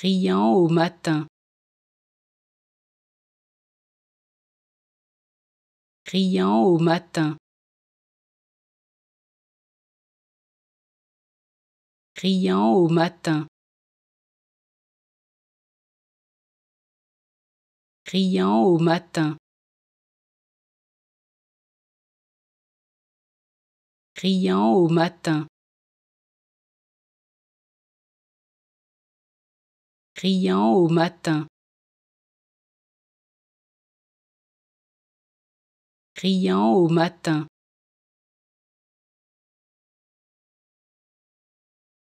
riant au matin. Riant au matin. Riant au matin. Riant au matin. Riant au matin. riant au matin. Riant au matin.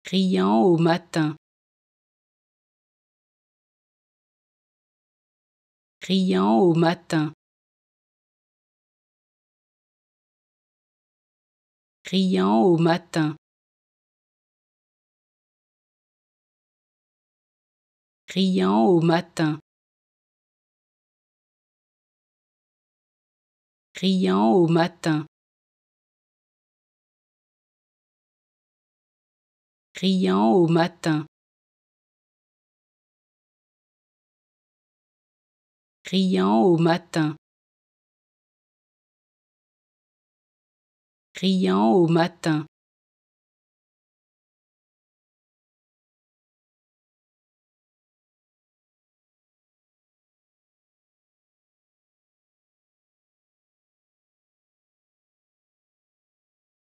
Riant au matin. Riant au matin. Riant au matin. riant au matin. Riant au matin. Riant au matin. Riant au matin. Riant au matin.